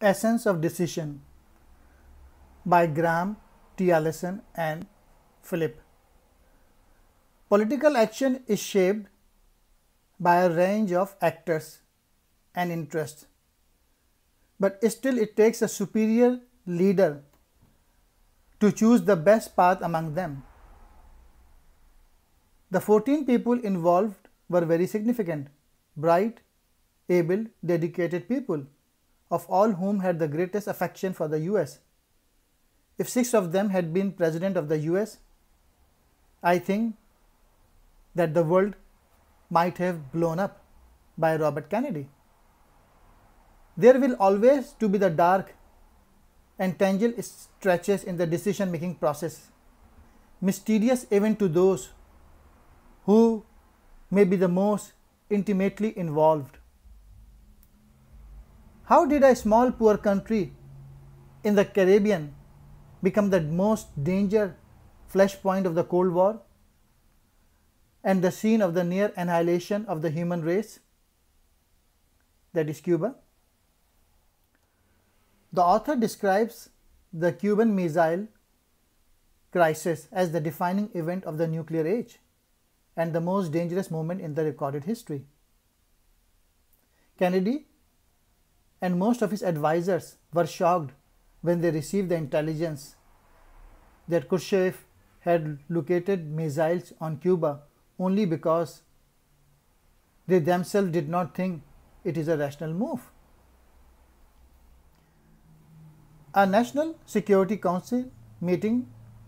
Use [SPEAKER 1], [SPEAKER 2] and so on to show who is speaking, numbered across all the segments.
[SPEAKER 1] Essence of Decision by Graham T. Allison and Philip. Political action is shaped by a range of actors and interests, but still it takes a superior leader to choose the best path among them. The 14 people involved were very significant, bright, able, dedicated people of all whom had the greatest affection for the US. If six of them had been president of the US, I think that the world might have blown up by Robert Kennedy. There will always to be the dark and tangled stretches in the decision making process, mysterious even to those who may be the most intimately involved. How did a small poor country in the Caribbean become the most danger flashpoint of the Cold War and the scene of the near annihilation of the human race? That is Cuba. The author describes the Cuban Missile Crisis as the defining event of the nuclear age and the most dangerous moment in the recorded history. Kennedy and most of his advisers were shocked when they received the intelligence that Khrushchev had located missiles on Cuba only because they themselves did not think it is a rational move. A National Security Council meeting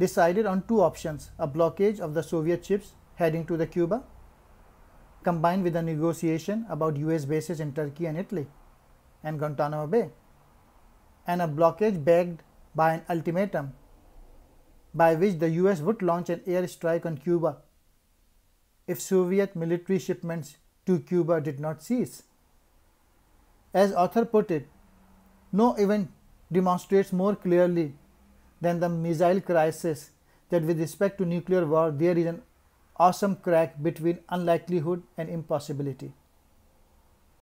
[SPEAKER 1] decided on two options a blockage of the Soviet ships heading to the Cuba combined with a negotiation about US bases in Turkey and Italy and Guantanamo Bay, and a blockage begged by an ultimatum by which the US would launch an airstrike on Cuba if Soviet military shipments to Cuba did not cease. As author put it, no event demonstrates more clearly than the missile crisis that with respect to nuclear war there is an awesome crack between unlikelihood and impossibility.